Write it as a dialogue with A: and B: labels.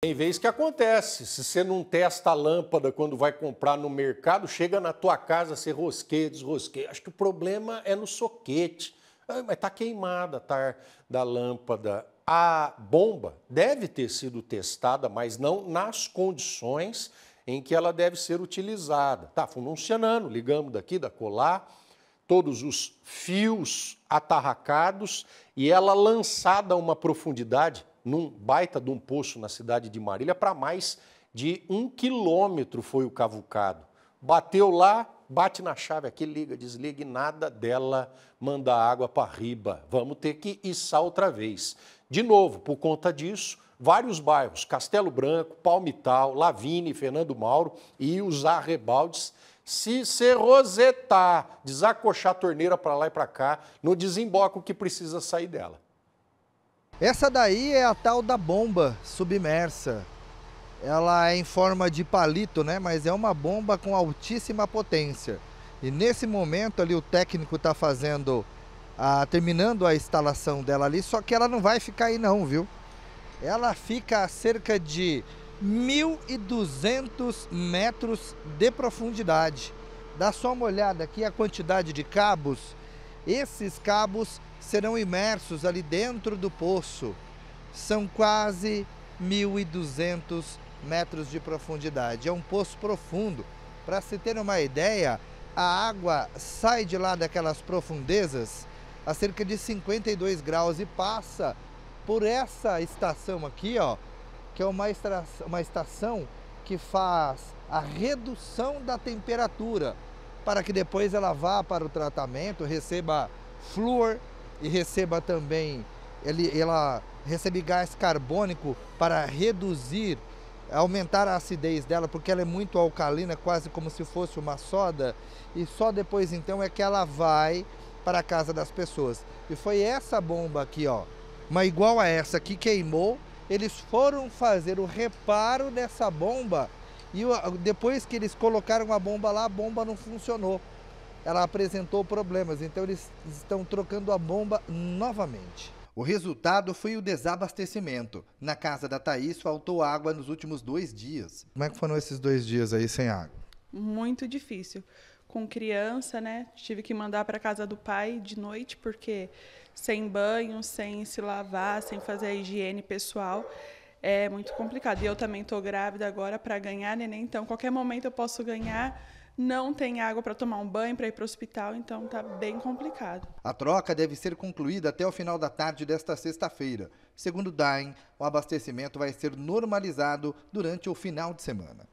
A: Tem vez que acontece, se você não testa a lâmpada quando vai comprar no mercado, chega na tua casa, você rosqueia, desrosqueia. Acho que o problema é no soquete. Ah, mas está queimada a tá, da lâmpada. A bomba deve ter sido testada, mas não nas condições em que ela deve ser utilizada. Tá funcionando, ligamos daqui, da colar, todos os fios atarracados e ela lançada a uma profundidade num baita de um poço na cidade de Marília, para mais de um quilômetro foi o cavucado. Bateu lá, bate na chave aqui, liga, desliga e nada dela manda água para riba. Vamos ter que içar outra vez. De novo, por conta disso, vários bairros, Castelo Branco, Palmital, Lavine, Fernando Mauro e os arrebaldes, se serrosetar, desacochar a torneira para lá e para cá, no desemboco que precisa sair dela.
B: Essa daí é a tal da bomba submersa. Ela é em forma de palito, né? Mas é uma bomba com altíssima potência. E nesse momento ali o técnico está fazendo, a, terminando a instalação dela ali, só que ela não vai ficar aí não, viu? Ela fica a cerca de 1.200 metros de profundidade. Dá só uma olhada aqui a quantidade de cabos esses cabos serão imersos ali dentro do poço. São quase 1.200 metros de profundidade. É um poço profundo. Para se ter uma ideia, a água sai de lá daquelas profundezas a cerca de 52 graus e passa por essa estação aqui, ó, que é uma, estação, uma estação que faz a redução da temperatura para que depois ela vá para o tratamento, receba flúor e receba também, ele, ela recebe gás carbônico para reduzir, aumentar a acidez dela, porque ela é muito alcalina, quase como se fosse uma soda, e só depois então é que ela vai para a casa das pessoas. E foi essa bomba aqui, ó, uma igual a essa que queimou, eles foram fazer o reparo dessa bomba e depois que eles colocaram a bomba lá, a bomba não funcionou. Ela apresentou problemas, então eles estão trocando a bomba novamente. O resultado foi o desabastecimento. Na casa da Thaís faltou água nos últimos dois dias. Como é que foram esses dois dias aí sem água?
C: Muito difícil. Com criança, né? Tive que mandar para casa do pai de noite, porque sem banho, sem se lavar, sem fazer a higiene pessoal é muito complicado. E eu também estou grávida agora para ganhar neném, então qualquer momento eu posso ganhar. Não tem água para tomar um banho, para ir para o hospital, então está bem complicado.
B: A troca deve ser concluída até o final da tarde desta sexta-feira. Segundo o DAEM, o abastecimento vai ser normalizado durante o final de semana.